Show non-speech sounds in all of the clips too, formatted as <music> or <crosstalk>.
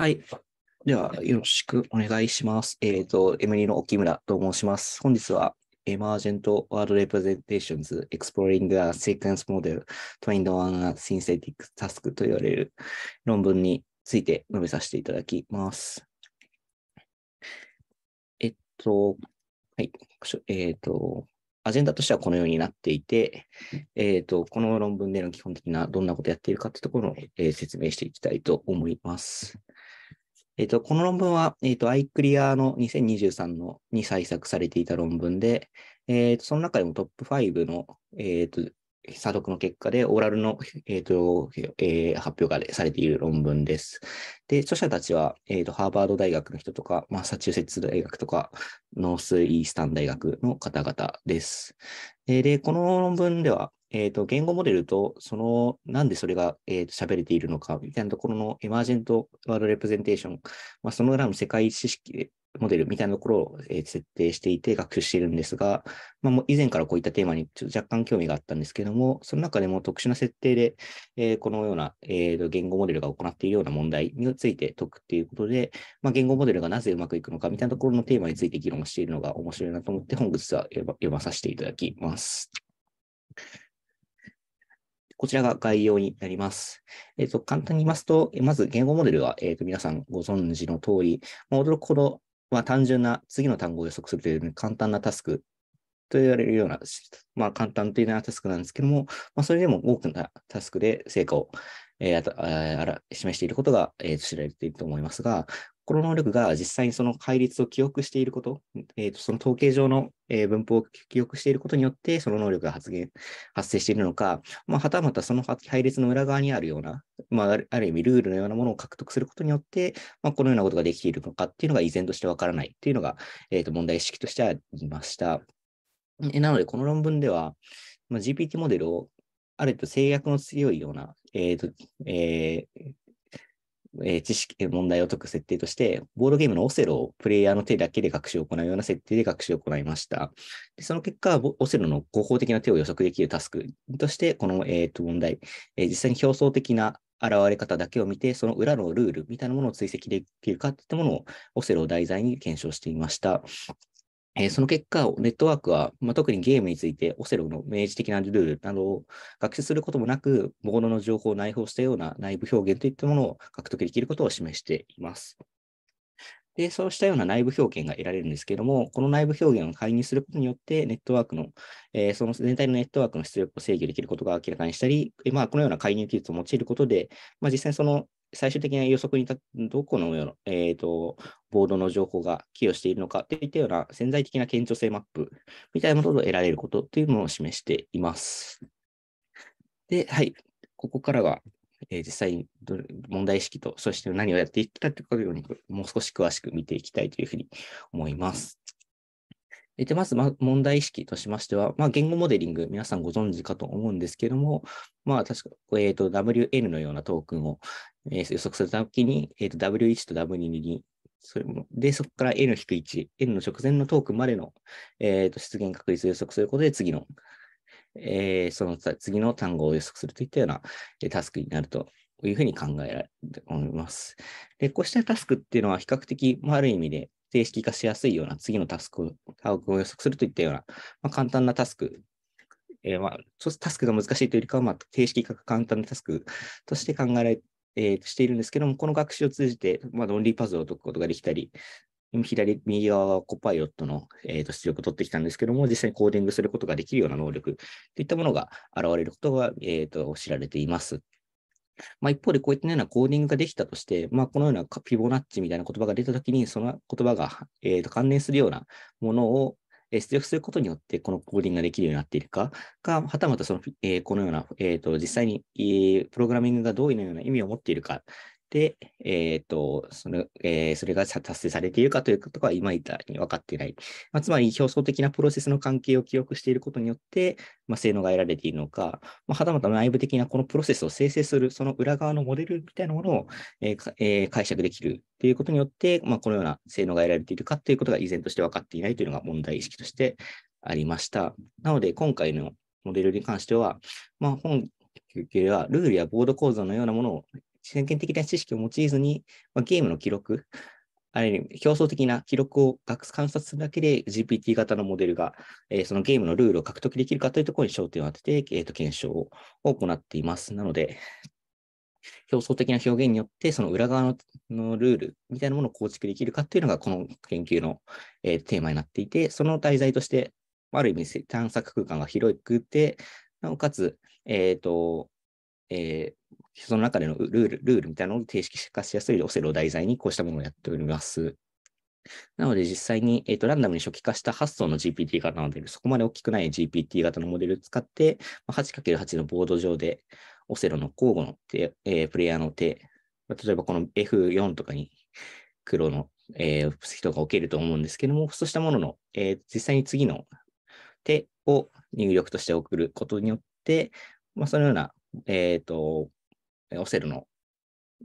はい。では、よろしくお願いします。えっ、ー、と、M2 の沖村と申します。本日は、Emergent Word Representations Exploring a Sequence Model t ック・ i n d on a Synthetic Task と言われる論文について述べさせていただきます。えっと、はい。えっ、ー、と、アジェンダとしてはこのようになっていて、えっ、ー、と、この論文での基本的などんなことやっているかってところを、えー、説明していきたいと思います。えっ、と、この論文は、えっ、と、iClear の2023のに採択されていた論文で、えっ、と、その中でもトップ5の、えっ、と、査読の結果で、オーラルの、えとえー、発表がされている論文です。で、著者たちは、えとハーバード大学の人とか、マサチューセッツ大学とか、ノースイースタン大学の方々です。で、でこの論文では、えっ、ー、と、言語モデルと、その、なんでそれが、えー、と喋れているのか、みたいなところのエマージェントワードレプレゼンテーション、まあ、その裏の世界知識モデルみたいなところを、えー、設定していて学習しているんですが、まあ、もう以前からこういったテーマにちょっと若干興味があったんですけども、その中でも特殊な設定で、えー、このような、えー、と言語モデルが行っているような問題について解くっていうことで、まあ、言語モデルがなぜうまくいくのかみたいなところのテーマについて議論しているのが面白いなと思って、本日は読まさせていただきます。こちらが概要になります。えっ、ー、と、簡単に言いますと、まず言語モデルは、えっ、ー、と、皆さんご存知の通り、まあ、驚くほど、まあ、単純な次の単語を予測するという、ね、簡単なタスクと言われるような、まあ、簡単というようなタスクなんですけども、まあ、それでも多くなタスクで成果を、えー、あら示していることが、えー、知られていると思いますが、心の能力が実際にその戒律を記憶していること、えーと、その統計上の、えー、文法を記憶していることによって、その能力が発現発生しているのか、まあ、はたまたその配列の裏側にあるような、まあ、ある意味ルールのようなものを獲得することによって、まあ、このようなことができているのかっていうのが依然としてわからないっていうのが、えーと、問題意識としてありました。えなので、この論文では、まあ、GPT モデルをある程度制約の強いような、えーとえー、えー、知識、問題を解く設定として、ボードゲームのオセロをプレイヤーの手だけで学習を行うような設定で学習を行いました。でその結果、オセロの合法的な手を予測できるタスクとして、この、えー、と問題、えー、実際に表層的な現れ方だけを見て、その裏のルールみたいなものを追跡できるかっていったものをオセロを題材に検証していました。えー、その結果、ネットワークは、まあ、特にゲームについてオセロの明示的なルールなどを学習することもなく、ものの情報を内包したような内部表現といったものを獲得できることを示しています。で、そうしたような内部表現が得られるんですけれども、この内部表現を介入することによって、ネットワークの、えー、その全体のネットワークの出力を制御できることが明らかにしたり、えー、まあ、このような介入技術を用いることで、まあ、実際その最終的な予測にどこのような、えーと、ボードの情報が寄与しているのかといったような潜在的な顕著性マップみたいなものを得られることというものを示しています。で、はい、ここからは、えー、実際に問題意識と、そして何をやっていったというように、もう少し詳しく見ていきたいというふうに思います。でまず、ま、問題意識としましては、まあ、言語モデリング、皆さんご存知かと思うんですけども、まあ、確か、えーと、WN のようなトークンを、えー、予測するときに、えーと、W1 と W2 にそれも、で、そこから n-1、n の直前のトークまでの、えーと、出現確率を予測することで次の、えー、その次の単語を予測するといったような、えタスクになるというふうに考えられております。で、こうしたタスクっていうのは比較的、まあ、ある意味で定式化しやすいような次のタスクをタを予測するといったような、まあ、簡単なタスク、えー、まあ、タスクが難しいというよりかは、まあ、定式化が簡単なタスクとして考えられえー、しているんですけども、この学習を通じて、まあ、論理パズルを解くことができたり、左、右側はコパイロットの、えー、と出力を取ってきたんですけども、実際にコーディングすることができるような能力といったものが現れることが、えー、と知られています。まあ、一方で、こういったようなコーディングができたとして、まあ、このようなフィボナッチみたいな言葉が出たときに、その言葉が、えー、と関連するようなものを、出力することによって、このコーディングができるようになっているか、かはたまたその、えー、このような、えーと、実際に、えー、プログラミングがどういうような意味を持っているかで、えっ、ー、と、その、えー、それが達成されているかということが今言ったに分かっていない。まあ、つまり、表層的なプロセスの関係を記憶していることによって、まあ、性能が得られているのか、まあ、はたまた内部的なこのプロセスを生成する、その裏側のモデルみたいなものを、えーえー、解釈できるということによって、まあ、このような性能が得られているかということが依然として分かっていないというのが問題意識としてありました。なので、今回のモデルに関しては、まあ、本、では、ルールやボード構造のようなものを先見的な知識を用いずに、まあ、ゲームの記録、ある意味、表層的な記録を観察するだけで GPT 型のモデルが、えー、そのゲームのルールを獲得できるかというところに焦点を当てて、えー、と検証を行っています。なので、表層的な表現によって、その裏側のルールみたいなものを構築できるかというのが、この研究の、えー、テーマになっていて、その題材として、ある意味探索空間が広くて、なおかつ、えっ、ー、と、えー、その中でのルール、ルールみたいなのを定式化しやすいオセロを題材にこうしたものをやっております。なので実際に、えーと、ランダムに初期化した8層の GPT 型のモデル、そこまで大きくない GPT 型のモデルを使って、まあ、8×8 のボード上でオセロの交互の手、えー、プレイヤーの手、例えばこの F4 とかに黒の、えー、人が置けると思うんですけども、そうしたものの、えー、実際に次の手を入力として送ることによって、まあ、そのような、えーとオセルの、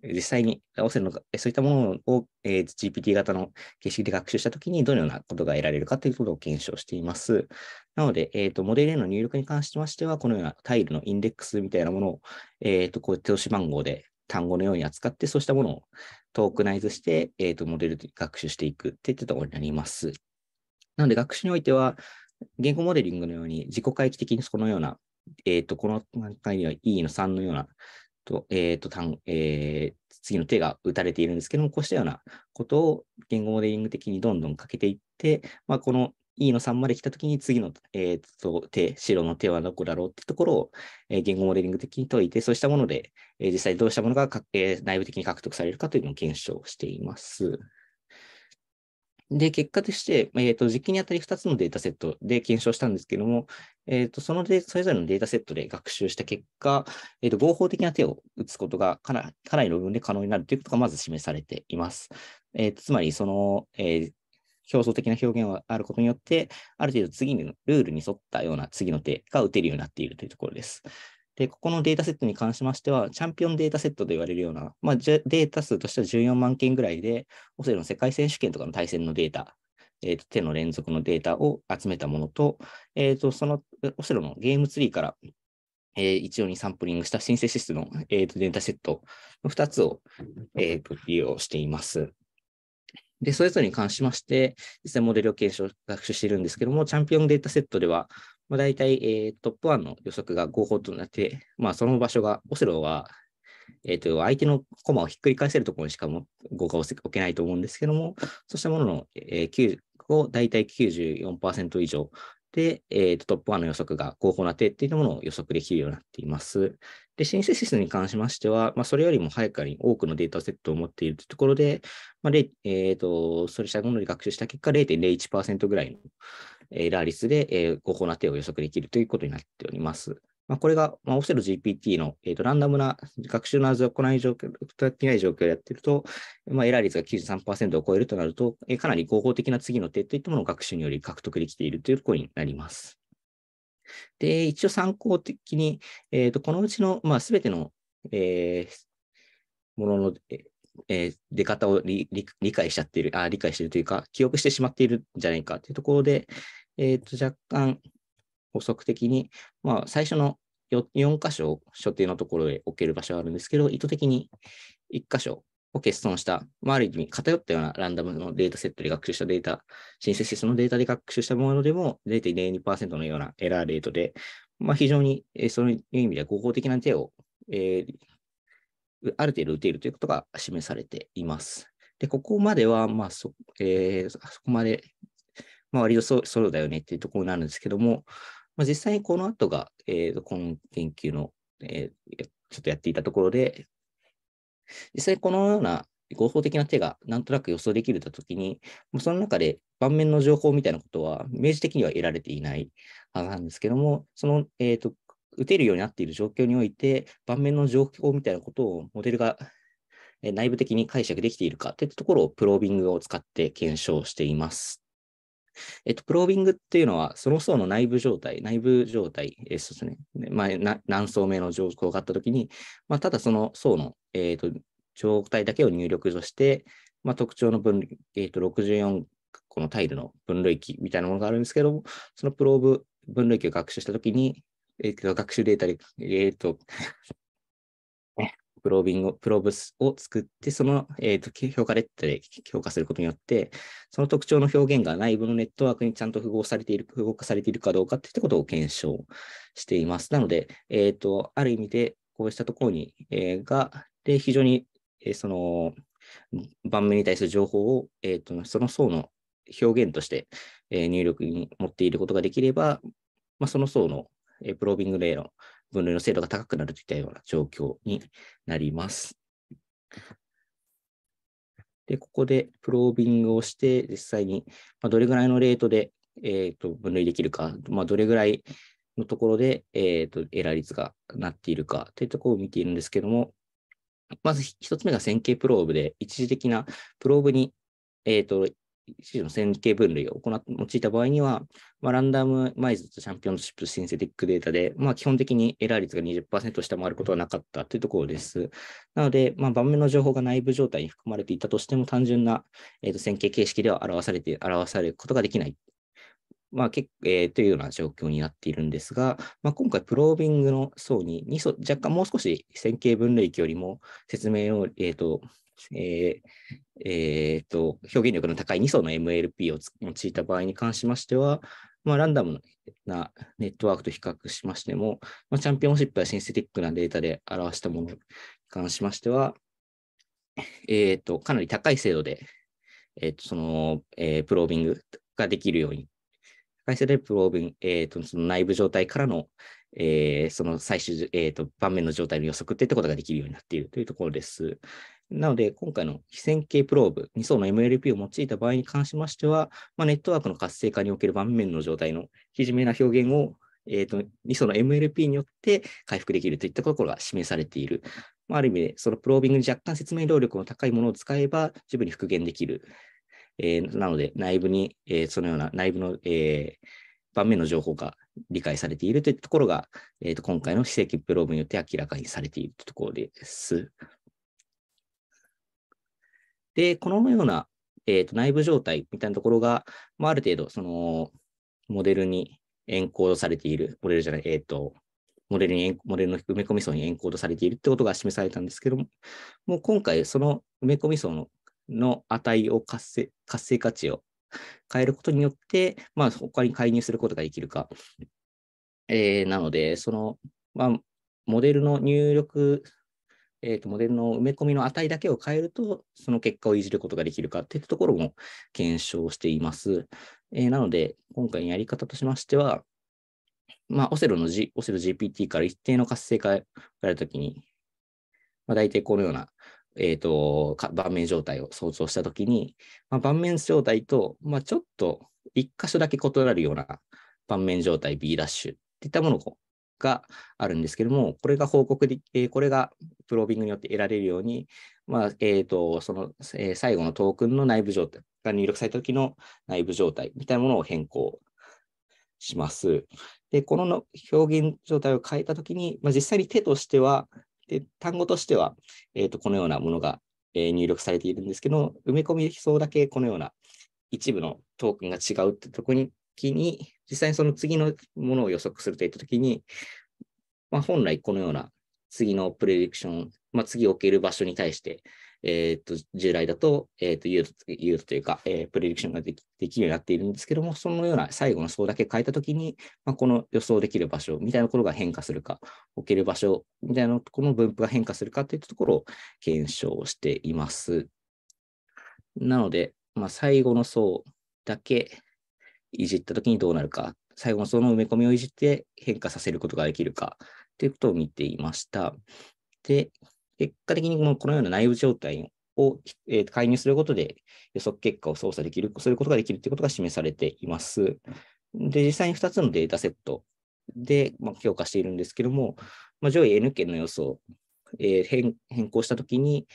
実際にオセルの、そういったものを、えー、GPT 型の形式で学習したときに、どのようなことが得られるかということを検証しています。なので、えっ、ー、と、モデルへの入力に関しましては、このようなタイルのインデックスみたいなものを、えっ、ー、と、こう、手押し番号で単語のように扱って、そうしたものをトークナイズして、えっ、ー、と、モデルで学習していくっていったところになります。なので、学習においては、言語モデリングのように自己回帰的にそのような、えっ、ー、と、この段階には E の3のようなと、えっ、ー、と、えー、次の手が打たれているんですけども、こうしたようなことを言語モデリング的にどんどんかけていって、まあ、この E の3まで来たときに次の、えー、と手、白の手はどこだろうってところを、えー、言語モデリング的に解いて、そうしたもので、えー、実際どうしたものが、えー、内部的に獲得されるかというのを検証しています。で、結果として、えーと、実験にあたり2つのデータセットで検証したんですけども、えーと、そのでそれぞれのデータセットで学習した結果、えーと、合法的な手を打つことがかなかなり論文で可能になるということがまず示されています。えー、とつまり、その、えー表層的な表現があることによって、ある程度次のルールに沿ったような次の手が打てるようになっているというところです。で、ここのデータセットに関しましては、チャンピオンデータセットと言われるような、まあ、データ数としては14万件ぐらいで、オセロの世界選手権とかの対戦のデータ、えーと、手の連続のデータを集めたものと、えーと、そのオセロのゲームツリーから、えー、一応にサンプリングしたシンセシスの、えーとデータセットの2つを、えー、と利用しています。で、それぞれに関しまして、実際モデルを検証、学習しているんですけども、チャンピオンデータセットでは、まあ、大体、えー、トップ1の予測が5法となって、まあ、その場所が、オセロは、えーと、相手の駒をひっくり返せるところにしかも5が置けないと思うんですけども、そうしたものの、えー、を大体94%以上で、えーと、トップ1の予測が合法な手っていうものを予測できるようになっています。で、シンセシスに関しましては、まあ、それよりも早くに多くのデータセットを持っているというところで、まあでえーと、それしたもので学習した結果、0.01%ぐらいの、えー、ラーリスで、えー、合法な手を予測できるということになっております。まあ、これが、まあ、オセロ GPT の、えーと、ランダムな学習の味を行い状況、でない状況でやっていると、まあ、エラー率が93%を超えるとなると、えー、かなり合法的な次の手といったものを学習により獲得できているというところになります。で、一応参考的に、えーと、とこのうちの、まあ、全ての、えー、ものの、えーえー、出方を理解しちゃっているあ、理解しているというか、記憶してしまっているんじゃないかというところで、えー、と若干補足的に、まあ、最初の 4, 4箇所を所定のところへ置ける場所があるんですけど、意図的に1箇所を欠損した、まあ、ある意味偏ったようなランダムのデータセットで学習したデータ、申請してそのデータで学習したものでも0.02%のようなエラーレートで、まあ、非常に、えそういう意味では合法的な手を、えー、ある程度打てるということが示されています。で、ここまでは、まあそ、えー、そこまで、まあ、割とソロだよねっていうところなんですけども、まあ、実際にこの後が、えー、この研究の、えー、ちょっとやっていたところで、実際このような合法的な手がなんとなく予想できるときに、その中で盤面の情報みたいなことは明示的には得られていないはずなんですけども、その、えーと打てるようになっている状況において、盤面の状況みたいなことをモデルが内部的に解釈できているかといったところをプロービングを使って検証しています。えっと、プロービングっていうのは、その層の内部状態、内部状態、えそうですね、まあ、何層目の状況があったときに、まあ、ただその層の、えーと、状態だけを入力として、まあ、特徴の分えーと、と64個のタイルの分類器みたいなものがあるんですけども、そのプローブ分類器を学習したときに、えっ、ー、と、学習データで、えっ、ー、と、プロービング、プローブスを作って、その、えーと、評価レッドで評価することによって、その特徴の表現が内部のネットワークにちゃんと符号されている、符号化されているかどうかってことを検証しています。なので、えっ、ー、と、ある意味で、こうしたところに、えー、が、で、非常に、えー、その、盤面に対する情報を、えーと、とその層の表現として、え入力に持っていることができれば、まあ、その層のえー、プロービング例の分類の精度が高くなるといったような状況になります。で、ここでプロービングをして、実際に、まあ、どれぐらいのレートで、えーと、分類できるか、まあ、どれぐらいのところで、えーと、エラー率がなっているかというところを見ているんですけども、まず1つ目が線形プローブで、一時的なプローブに、えーと一種の線形分類を行っ用いた場合には、まあ、ランダムマイズとチャンピオンシップシンセティックデータで、まあ、基本的にエラー率が20%下回ることはなかったというところです。なので、まあ、盤面の情報が内部状態に含まれていたとしても、単純な、えー、と線形形式では表されて、表されることができない。まあけえー、というような状況になっているんですが、まあ、今回、プロービングの層に2層、若干もう少し線形分類よりも説明を、えーとえーえーと、表現力の高い2層の MLP を用いた場合に関しましては、まあ、ランダムなネットワークと比較しましても、まあ、チャンピオンシップやシンセティックなデータで表したものに関しましては、えーと、かなり高い精度で、えーとそのえー、プロービングができるように、高い精度でプロービング、えーと、その内部状態からの、えー、その最終、えー、と盤面の状態の予測っていことができるようになっているというところです。なので、今回の非線形プローブ、2層の MLP を用いた場合に関しましては、まあ、ネットワークの活性化における盤面の状態のひじめな表現を、えーと、2層の MLP によって回復できるといったところが示されている。まあ、ある意味で、そのプロービングに若干説明能力の高いものを使えば、十分に復元できる。えー、なので、内部に、えー、そのような内部の、えー、盤面の情報が理解されているというところが、えー、と今回の非正規プローブによって明らかにされているところです。で、このような、えーと、内部状態みたいなところが、まあ、ある程度、その、モデルにエンコードされている、モデルじゃない、えっ、ー、と、モデルに、モデルの埋め込み層にエンコードされているってことが示されたんですけども、もう今回、その埋め込み層のの値を活性活性価値を変えることによって、まあ、他に介入することができるか。えー、なので、その、まあ、モデルの入力えー、とモデルの埋め込みの値だけを変えると、その結果をいじることができるかっていったところも検証しています。えー、なので、今回のやり方としましては、まあ、オセロの、G、オセロ GPT から一定の活性化をやるときに、まあ、大体このような、えーと、盤面状態を想像したときに、まあ、盤面状態と、まあ、ちょっと一箇所だけ異なるような盤面状態 B ダッシュっていったものをがあるんですけども、これが報告で、えー、これがプロービングによって得られるように、まあ、えっ、ー、と、その、えー、最後のトークンの内部状態が入力された時の内部状態みたいなものを変更します。で、このの表現状態を変えた時に、まあ、実際に手としては、で単語としては、えっ、と、このようなものが、え入力されているんですけど、埋め込みうだけこのような一部のトークンが違うってとこに、に実際にその次のものを予測するといったときに、まあ、本来このような次のプレディクション、まあ、次置ける場所に対して、えー、と、従来だと、えっ、ー、と、言うとというか、えー、プレディクションができできるようになっているんですけども、そのような最後の層だけ変えたときに、まあ、この予想できる場所みたいなところが変化するか、置ける場所みたいなこの分布が変化するかといったところを検証しています。なので、まあ、最後の層だけいじった時にどうなるか、最後のその埋め込みをいじって変化させることができるかということを見ていました。で、結果的にこのような内部状態を、えー、介入することで予測結果を操作できる、することができるということが示されています。で、実際に2つのデータセットで、まあ、強化しているんですけども、まあ、上位 N 圏の予想、えー、変更したときに、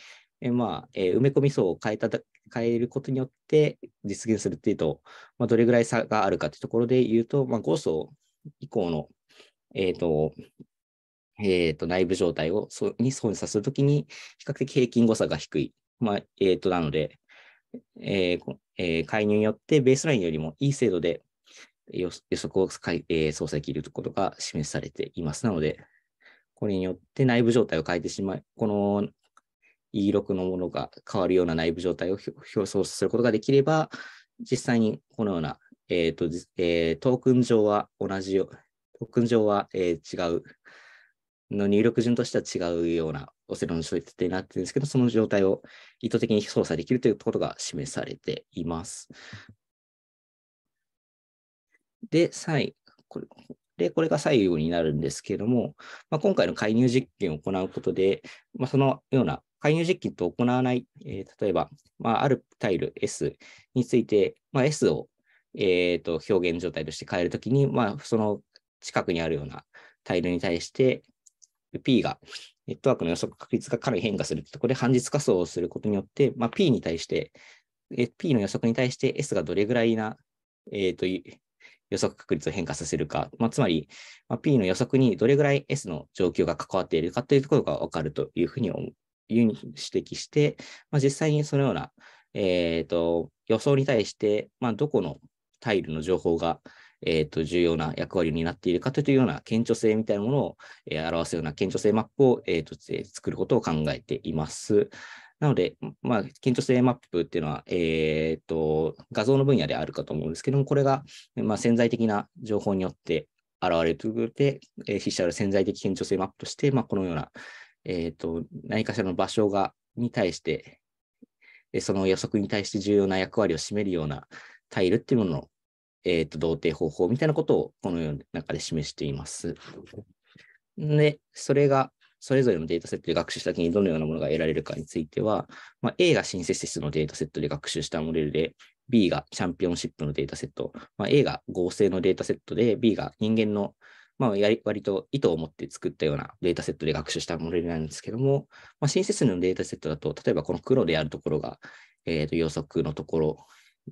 えまあえー、埋め込み層を変えた変えることによって実現するっていうと、まあ、どれぐらい差があるかっていうところで言うと、まあ、5層以降の、えーとえー、と内部状態をそに損さするときに比較的平均誤差が低い。まあえー、となので、えーえー、介入によってベースラインよりもいい精度で予測を、えー、操作できるということが示されています。なので、これによって内部状態を変えてしまい、この E6 のものが変わるような内部状態を表層することができれば、実際にこのような、えーとえー、トークン上は同じよ、トークン上は、えー、違う、の入力順としては違うようなオセロの処理になってるんですけど、その状態を意図的に操作できるということが示されています。で、最後、で、これが最後になるんですけれども、まあ、今回の介入実験を行うことで、まあ、そのような介入実験と行わない、えー、例えば、まあ、あるタイル S について、まあ、S を、えー、と表現状態として変えるときに、まあ、その近くにあるようなタイルに対して、P がネットワークの予測確率がかなり変化するところで半日仮想をすることによって、まあ、P に対して、P の予測に対して S がどれぐらいな、えー、と予測確率を変化させるか、まあ、つまり、まあ、P の予測にどれぐらい S の状況が関わっているかというところが分かるというふうに思いうに指摘して、まあ、実際にそのような、えーと、予想に対して、まあ、どこのタイルの情報が、えーと、重要な役割になっているかというような顕著性みたいなものを、えー、表すような顕著性マップを、えーと、作ることを考えています。なので、まあ、顕著性マップっていうのは、えーと、画像の分野であるかと思うんですけども、これが、まあ、潜在的な情報によって現れるということで、えー、者の潜在的顕著性マップとして、まあ、このような、えっ、ー、と、何かしらの場所が、に対して、その予測に対して重要な役割を占めるようなタイルっていうものの、えっ、ー、と、同定方法みたいなことをこのような中で示しています。で、それが、それぞれのデータセットで学習した時にどのようなものが得られるかについては、まあ、A がシンセシスのデータセットで学習したモデルで、B がチャンピオンシップのデータセット、まあ、A が合成のデータセットで、B が人間のまあ、やり割と意図を持って作ったようなデータセットで学習したモデルなんですけども、まあ、シンセスのデータセットだと、例えばこの黒であるところが、えー、と予測のところ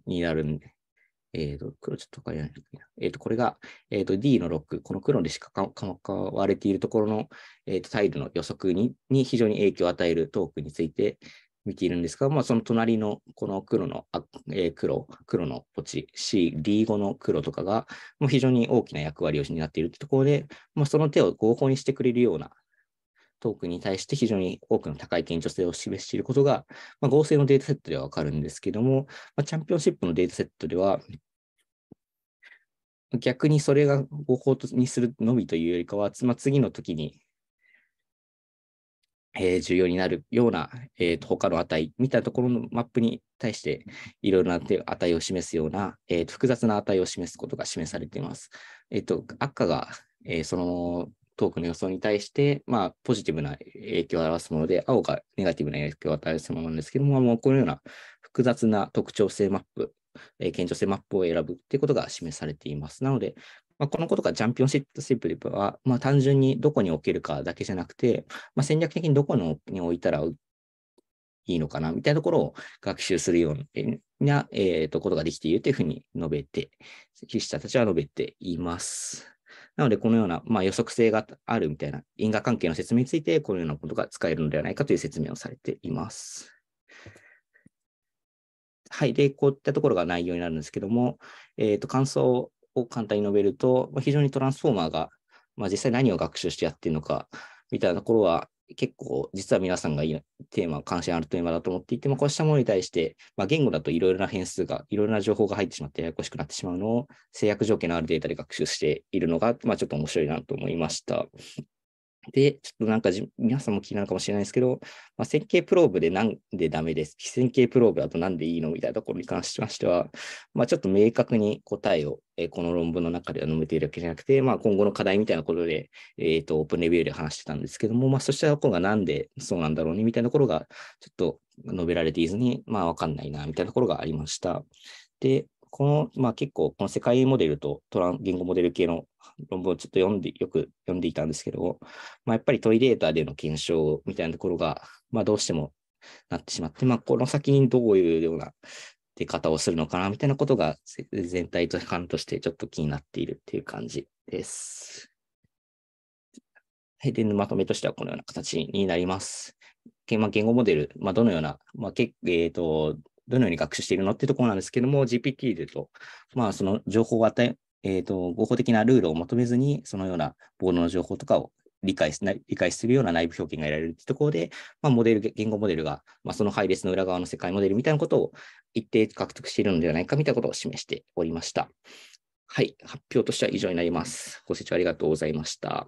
になるんで、えー、と黒ちょっとわかりないえー、とこれが、えー、と D の6、この黒でしか変われているところの、えー、とタイルの予測にに非常に影響を与えるトークについて、見ているんですが、まあ、その隣のこの黒の、えー、黒、黒のポチ、C、D5 の黒とかが、もう非常に大きな役割を担っているというところで、まあ、その手を合法にしてくれるようなトークンに対して非常に多くの高い顕著性を示していることが、まあ、合成のデータセットではわかるんですけども、まあ、チャンピオンシップのデータセットでは、逆にそれが合法にするのみというよりかは、まあ、次の時にえ重要になるような、えー、と他の値みたいなところのマップに対していろいろな値を示すような、えー、複雑な値を示すことが示されています。えっ、ー、と、赤が、えー、そのトークの予想に対して、まあ、ポジティブな影響を表すもので、青がネガティブな影響を与えるものなんですけども、もうこのような複雑な特徴性マップ、えー、顕著性マップを選ぶということが示されています。なので、まあ、このことがチャンピオンシップシップでは、まあ、単純にどこに置けるかだけじゃなくて、まあ、戦略的にどこに置いたらいいのかなみたいなところを学習するような、えー、とことができているというふうに述べて、筆者たちは述べています。なので、このような、まあ、予測性があるみたいな因果関係の説明について、このようなことが使えるのではないかという説明をされています。はい。で、こういったところが内容になるんですけども、えっ、ー、と、感想を簡単に述べると、まあ、非常にトランスフォーマーが、まあ、実際何を学習してやってるのかみたいなところは結構実は皆さんがいいテーマ、関心あるテーマだと思っていても、こうしたものに対して、まあ、言語だといろいろな変数が、いろいろな情報が入ってしまってややこしくなってしまうのを制約条件のあるデータで学習しているのが、まあ、ちょっと面白いなと思いました。で、ちょっとなんか皆さんも気になるかもしれないですけど、まあ、線形プローブでなんでダメです。非線形プローブだとなんでいいのみたいなところに関しましては、まあ、ちょっと明確に答えを、えー、この論文の中では述べているわけじゃなくて、まあ、今後の課題みたいなことで、えっ、ー、と、オープンレビューで話してたんですけども、まあ、そしたらここがなんでそうなんだろうねみたいなところが、ちょっと述べられていずに、まあ、わかんないな、みたいなところがありました。で、この、まあ、結構、この世界モデルとトラン言語モデル系の論文をちょっと読んで、よく読んでいたんですけども、まあ、やっぱりトイレーターでの検証みたいなところが、まあ、どうしてもなってしまって、まあ、この先にどういうような出方をするのかなみたいなことが、全体と感としてちょっと気になっているっていう感じです。はい。で、まとめとしてはこのような形になります。まあ、言語モデル、まあ、どのような、まあけえーとどのように学習しているのっていうところなんですけども、GPT でと、まあ、その情報を与え、えーと、合法的なルールを求めずに、そのようなボードの情報とかを理解理解するような内部表現が得られるというところで、まあ、モデル言語モデルが、まあ、その配列の裏側の世界モデルみたいなことを一定獲得しているのではないかみたいなことを示しておりました。はい、発表としては以上になります。ご清聴ありがとうございました。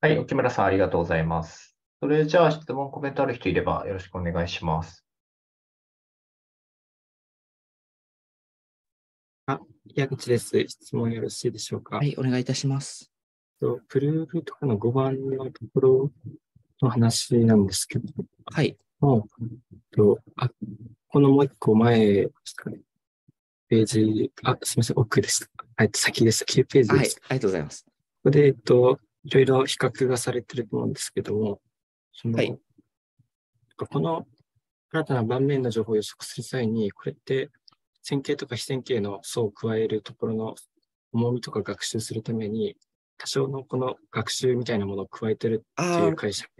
はい、沖村さん、ありがとうございます。それじゃあ質問、コメントある人いればよろしくお願いします。あ、矢口です。質問よろしいでしょうか。はい、お願いいたします。とプルーフとかの5番のところの話なんですけど、はい。もう、とあこのもう一個前ですかね。ページ、あ、すみません、奥でした。はい、先でした。9ページです。はい、ありがとうございます。ここで、えっと、いろいろ比較がされてると思うんですけども、その、はい、この新たな盤面の情報を予測する際に、これって線形とか非線形の層を加えるところの重みとか学習するために、多少のこの学習みたいなものを加えてるっていう解釈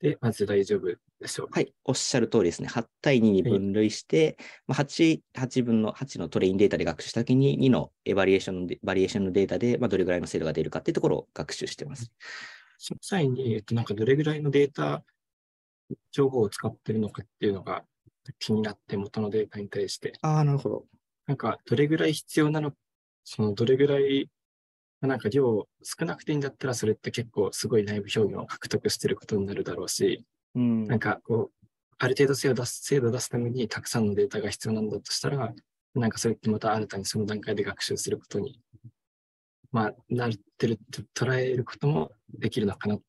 で、まず大丈夫でしょうはい、おっしゃる通りですね。8対2に分類して、はい、ま8、8分の8のトレインデータで学習したときに、2のバリエーションのバリエーションのデータで、まあ、どれぐらいの精度が出るかっていうところを学習してます。その際に、えっと、なんかどれぐらいのデータ、情報を使ってるのかっていうのが気になって、元のデータに対して。ああ、なるほど。なんか、どれぐらい必要なのそのどれぐらい、なんか量少なくていいんだったら、それって結構すごい内部表現を獲得してることになるだろうし、うん、なんかこう、ある程度精度出す精度出すためにたくさんのデータが必要なんだとしたら、なんかそれってまた新たにその段階で学習することにまあ、なってる捉えることもできるのかなっ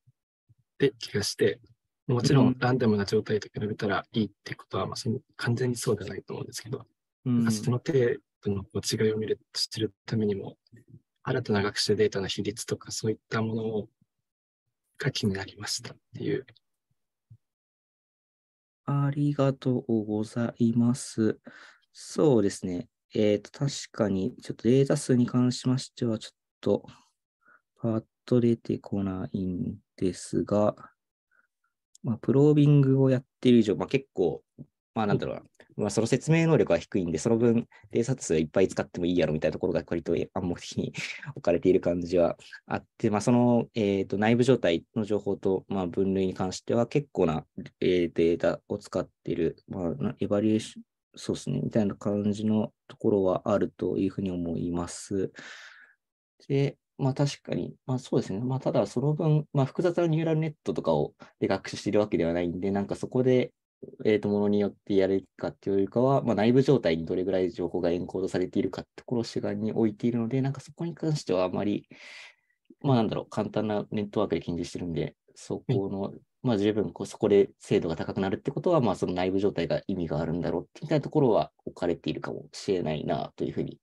て気がして、もちろんランダムな状態と比べたらいいってことは、まあ、その完全にそうではないと思うんですけど、うん、その程度の違いを見ると知るためにも、新たな学習データの比率とかそういったものをが気になりましたっていう。ありがとうございます。そうですね。えっ、ー、と、確かに、ちょっとデータ数に関しましては、ちょっと、パッと出てこないんですが、まあ、プロービングをやってる以上、まあ、結構、まあ、なんだろうな、まあ、その説明能力は低いんで、その分、偵察数いっぱい使ってもいいやろみたいなところが割と暗黙的に <laughs> 置かれている感じはあって、まあ、その、えーと、と内部状態の情報と、まあ、分類に関しては結構な、えー、データを使っている、まあ、エバリエーション、そうですね、みたいな感じのところはあるというふうに思います。で、まあ確かに、まあそうですね。まあただその分、まあ複雑なニューラルネットとかをで学習しているわけではないんで、なんかそこで、えっ、ー、と、ものによってやれるかっていうよりかは、まあ内部状態にどれぐらい情報がエンコードされているかってところを主眼に置いているので、なんかそこに関してはあまり、まあなんだろう、簡単なネットワークで禁止してるんで、そこの、まあ、十分こうそこで精度が高くなるってことは、まあ、その内部状態が意味があるんだろうってみたいなところは置かれているかもしれないなというふうに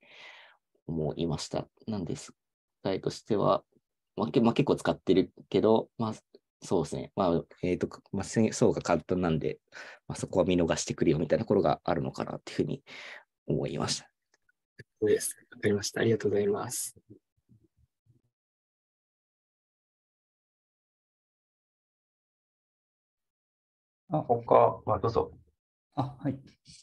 思いました。なんです体としては、まあ、けまあ、結構使ってるけど、まあ、そうですね。まあ、えっ、ー、と、まあ、そうが簡単なんで、まあ、そこは見逃してくるよみたいなところがあるのかなっていうふうに思いました。そうです。わかりました。ありがとうございます。あ、他はどうぞ。あ、はい。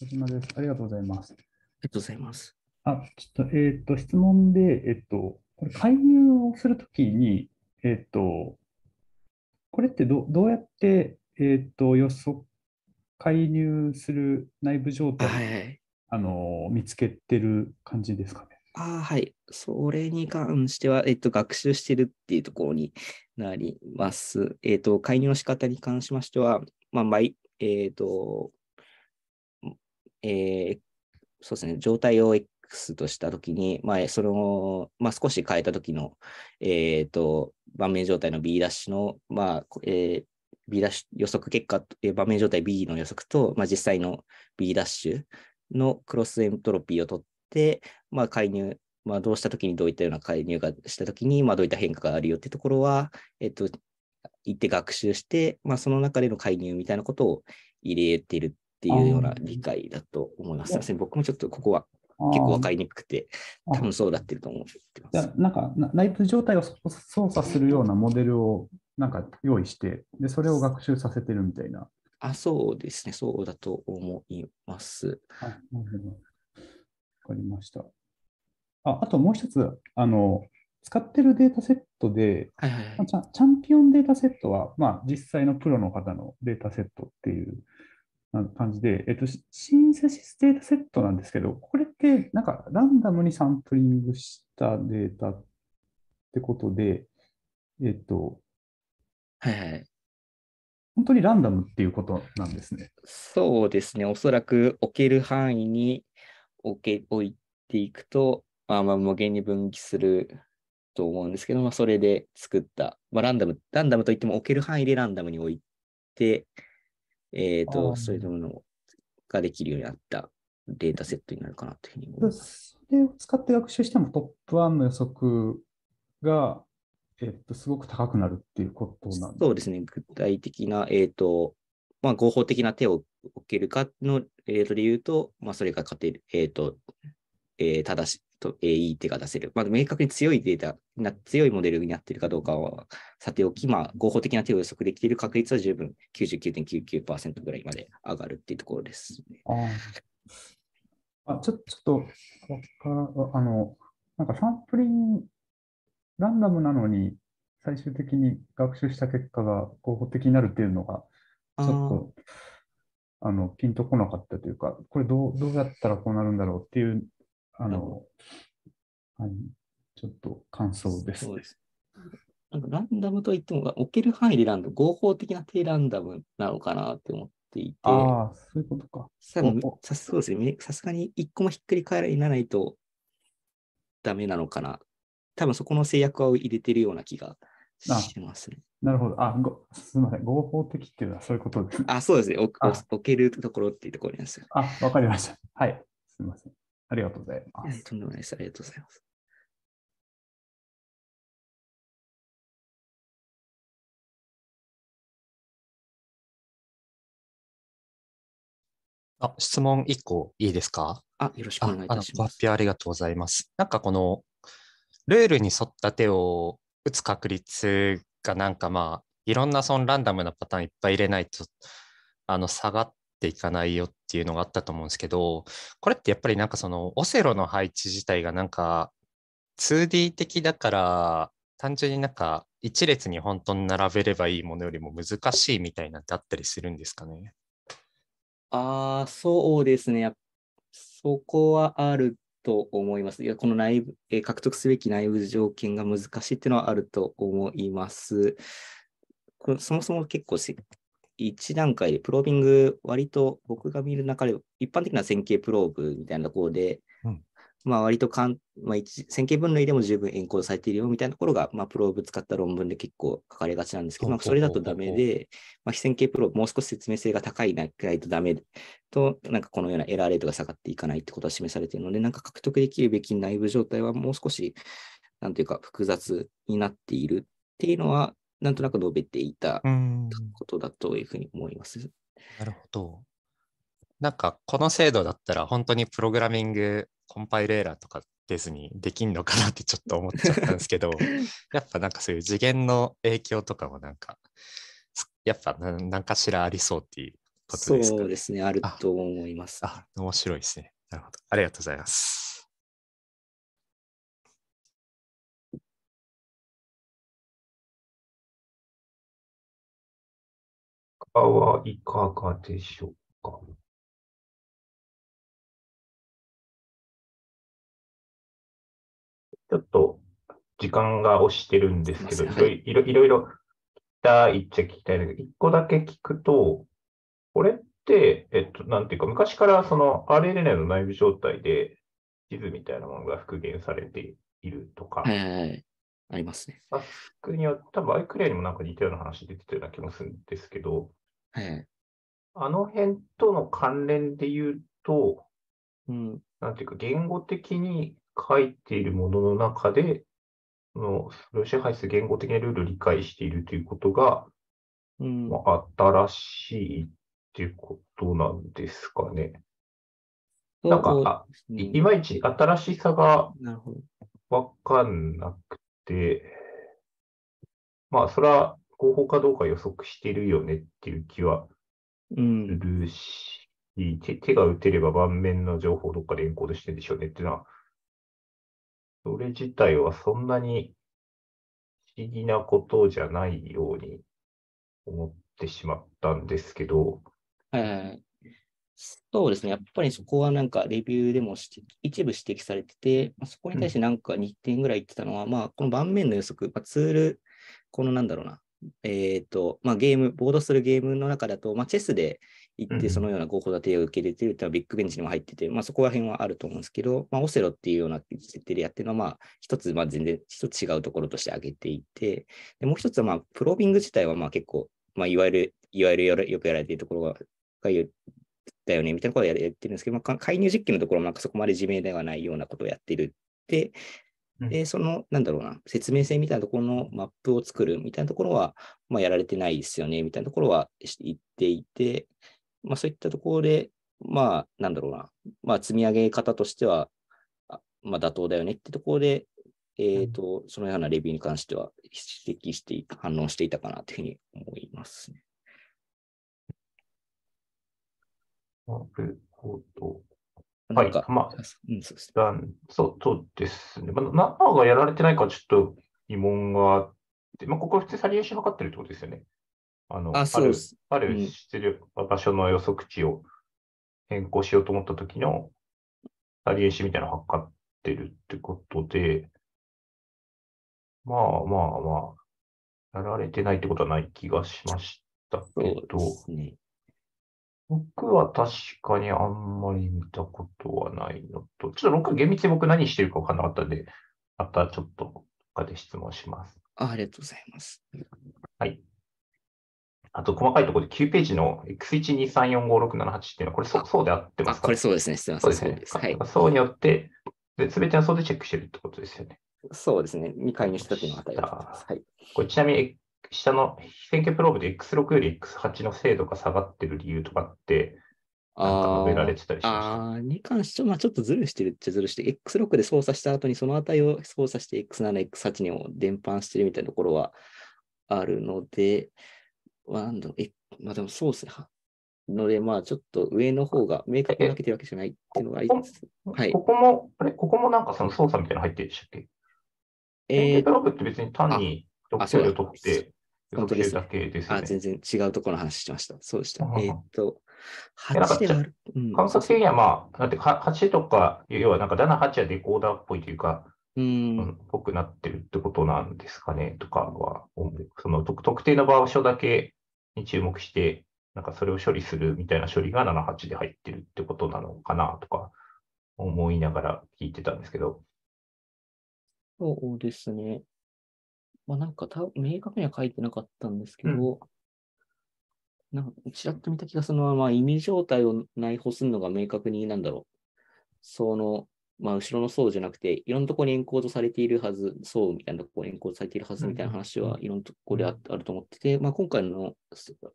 小島です。ありがとうございます。ありがとうございます。あ、ちょっと、えっ、ー、と、質問で、えっ、ー、と、これ介入をするときに、えっ、ー、と、これってどどうやって、えっ、ー、と予測、介入する内部状態、はい、あの見つけてる感じですかね。あはい、それに関しては、えっと、学習してるっていうところになります。えっと、介入の仕方に関しましては、まあ、毎、えっと、えー、そうですね、状態をスとしたときに、まあ、それを、まあ、少し変えた時の、えっ、ー、と、盤面状態の B ダッシュの、まあ、えー B ダッシュ予測結果、盤面状態 B の予測と、まあ、実際の B ダッシュのクロスエントロピーを取って、まあ、介入、まあ、どうしたときにどういったような介入がしたときに、まあ、どういった変化があるよってところは、えっと、行って学習して、まあ、その中での介入みたいなことを入れてるっていうような理解だと思います。すみません、僕もちょっとここは結構分かりにくくて、多分そうなってると思ってます。なんか内部状態を操作するようなモデルをなんか用意して、でそれを学習させてるみたいな。あそうですね、そうだと思います。はい、わかりました。ああともう一つ、あの使ってるデータセットで、チャンピオンデータセットは、まあ、実際のプロの方のデータセットっていう感じで、えっと、シンセシスデータセットなんですけど、これってなんかランダムにサンプリングしたデータってことで、えっと、はいはい。本当にランダムっていうことなんですね。そうですね。おそらく置ける範囲に置け置いていくと、まあ、まあ無限に分岐すると思うんですけど、まあ、それで作った、まあ、ランダム、ランダムといっても置ける範囲でランダムに置いて、えっ、ー、と、そういうものができるようになったデータセットになるかなというふうに思います。それを使って学習してもトップ1の予測が、えっ、ー、と、すごく高くなるっていうことなんですそうですね。具体的な、えっ、ー、と、まあ、合法的な手を受けるかの、えでとうと、まあ、それが勝てる、えっ、と、えー、正しと、えー、いい手が出せる。まあ、明確に強いデータな、強いモデルになっているかどうかはさておき、まあ、合法的な手を予測できている確率は十分99.99%ぐらいまで上がるっていうところです、ね。あちょちょっと、あの、なんかサンプリング、ランダムなのに、最終的に学習した結果が合法的になるっていうのが、ちょっと、あの、ピンとこなかったというか、これどう、どうやったらこうなるんだろうっていうあの、はい、ちょっと感想です、ね。なんかランダムといっても、置ける範囲でランダム、合法的な低ランダムなのかなって思っていて。ああ、そういうことか。さそうですね。さすがに一個もひっくり返らないとダメなのかな。多分そこの制約を入れてるような気がしますね。なるほど。あご、すみません。合法的っていうのはそういうことですね。あ、そうですね。置けるところっていうところなんですよ。あ、わかりました。はい。すみません。ありがとうございます。とんでもないです。ありがとうございます。あ、質問1個いいですかあ、よろしくお願いいたします。発表ありがとうございます。なんかこの、ルールに沿った手を打つ確率がなんかまあ、いろんなそのランダムなパターンいっぱい入れないと、あの、下がっっていかないよっていうのがあったと思うんですけど、これってやっぱりなんかそのオセロの配置自体がなんか 2D 的だから単純になんか一列に本当に並べればいいものよりも難しいみたいなんてあったりするんですかねああ、そうですね。そこはあると思います。いや、この内部、えー、獲得すべき内部条件が難しいっていうのはあると思います。そもそも結構1段階でプロービング、割と僕が見る中で、一般的な線形プローブみたいなところで、うん、まあ割とかん、まあ、線形分類でも十分エンコードされているよみたいなところが、まあ、プローブ使った論文で結構書かれがちなんですけど、まあ、それだとダメで、まあ、非線形プローブ、もう少し説明性が高いなくらいとダメと、なんかこのようなエラーレートが下がっていかないってことは示されているので、なんか獲得できるべき内部状態はもう少し、なんというか複雑になっているっていうのは、なんとなく述べていたことだというふうに思います。なるほど。なんかこの制度だったら本当にプログラミングコンパイレーラーとか出ずにできんのかなってちょっと思っちゃったんですけど <laughs> やっぱなんかそういう次元の影響とかもなんかやっぱ何かしらありそうっていうことですか、そうですねあると思います。あ面白いですね。なるほど。ありがとうございます。他はいかがでしょうかちょっと時間が押してるんですけど、いろいろいろ聞きたいっちゃ聞きたいんだけど、一個だけ聞くと、これって、えっと、なんていうか、昔からその RNA の内部状態で地図みたいなものが復元されているとか、はいはいはい、ありますね。マスクには、多分アイクレアにもなんか似たような話出てたような気もするんですけど、ええ、あの辺との関連で言うと、うん、なんていうか、言語的に書いているものの中で、そのそれを支配する言語的なルールを理解しているということが、うん、まあ、新しいっていうことなんですかね。なんか、いまいち新しさがわかんなくて、まあ、それは候補かどうか予測してるよねっていう気はするし、うん、手手が打てれば盤面の情報どっかでエンコードしてるでしょうねっていうのは、それ自体はそんなに不思議なことじゃないように思ってしまったんですけど。はい、そうですね、やっぱりそこはなんかレビューでも一部指摘されてて、まあ、そこに対してなんか2点ぐらい言ってたのは、うん、まあこの盤面の予測、まあ、ツール、このなんだろうな、えっ、ー、と、まあ、ゲーム、ボードするゲームの中だと、まあ、チェスで行って、そのような合法だてを受け入れてるっていうのは、ビッグベンチにも入ってて、まあ、そこら辺はあると思うんですけど、まあ、オセロっていうような設定でやってるのは、まあ、一つ、まあ、全然、一つ違うところとして挙げていて、でもう一つは、まあ、プロービング自体は、まあ、結構、まあ、いわゆる、いわゆるよくやられているところが、がだよね、みたいなことをやってるんですけど、まあ、介入実験のところもなんかそこまで自明ではないようなことをやってるって、で、その、なんだろうな、説明性みたいなところのマップを作るみたいなところは、まあ、やられてないですよね、みたいなところは言っていて、まあ、そういったところで、まあ、なんだろうな、まあ、積み上げ方としては、まあ、妥当だよねってところで、えっ、ー、と、そのようなレビューに関しては、指摘して、反論していたかなというふうに思いますね。ートはい、まあ、うんそうそうそうですね。まあ、生がやられてないかちょっと疑問があって、まあ、ここは普通サリエーション測ってるってことですよね。あの、あるある出力場所の予測値を変更しようと思った時のサリエーションみたいなのを測ってるってことで、まあまあまあ、やられてないってことはない気がしましたけど、そうですね僕は確かにあんまり見たことはないのと、ちょっと6厳密に僕何してるか分からなかったんで、またちょっと他で質問します。ありがとうございます。はい。あと、細かいところで9ページの x 1 2 3 4 5 6 7 8っていうのは、これそ、そうであってますかこれそうですね、すみません。そうですね。はい、そうによって、すべての層でチェックしてるってことですよね。そうですね。未開にしたていうのは当たりす。はい、これちなみに下の線形プローブで X6 より X8 の精度が下がってる理由とかって、なんか述べられてたりしまあに関しては、まあ、ちょっとずるしてるっちゃずるして、X6 で操作した後にその値を操作して X7、X8 にも伝播してるみたいなところはあるので、まあ、まあ、でもそうですね。ので、まあ、ちょっと上の方が明確に分けてるわけじゃないっていうのがありです。はい、ここも、あれ、ここもなんかその操作みたいなの入ってるでしたっけえー、プローブって別に単に特徴を取って本当ですねあ全然違うところの話しました。そうでした。うん、えっ、と、8である。観覚的にはまあ、だって8とか、要はなんか7、8はデコーダーっぽいというか、うん、ぽくなってるってことなんですかねとかは、その特定の場所だけに注目して、なんかそれを処理するみたいな処理が78で入ってるってことなのかなとか思いながら聞いてたんですけど。そうですね。まあなんかた明確には書いてなかったんですけど、うん、なんかちらっと見た気がするのは、まあ意味状態を内包するのが明確になんだろう。その、まあ後ろの層じゃなくて、いろんなところにエンコードされているはず、層みたいなところにエンコードされているはずみたいな話はいろんなところであ,、ると思ってて、まあ今回の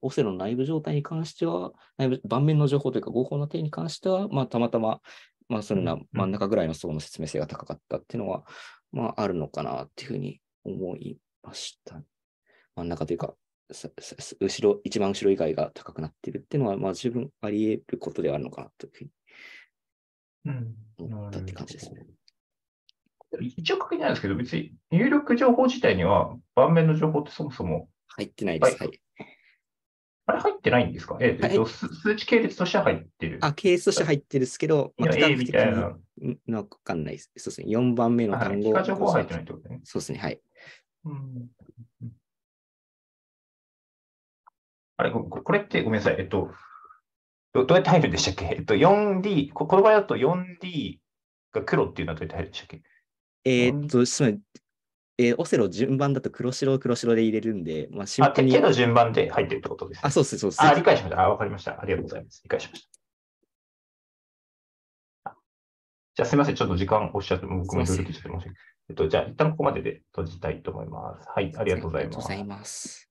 オセロの内部状態に関しては、内部盤面の情報というか合法の点に関しては、まあたまたま、まあそれな真ん中ぐらいの層の説明性が高かったっていうのは、まああるのかなっていうふうに思いました。真ん中というか、後ろ、一番後ろ以外が高くなってるっていうのは、まあ十分あり得ることではあるのかなというふうに思ったって感じですね。一応確認なんですけど、別に入力情報自体には盤面の情報ってそもそも入ってないです。はい。あれ入ってないんですかえっと、数値系列としては入ってる。あ、系列として入ってるですけど、まあ、比較的なわかんないです。そうですね。4番目の単語。そうですね。はい。うんあれ、これってごめんなさい。えっと、どうやって入るんでしたっけえっと、4D、ここの場合だと 4D が黒っていうのはどうやって入るんでしたっけえっと、すみません。えー、オセロ順番だと黒白黒白で入れるんで、まあ、シンプルに。手の順番で入ってるってことです、ね、あ、そうです、そうです。あ、理解しました。あ、わかりました。ありがとうございます。理解しました。じゃあ、すみません。ちょっと時間おっしゃって、僕もいろいろとしてません。えっと、じゃあ、一旦ここまでで閉じたいと思います。はい、ありがとうございます。ありがとうございます。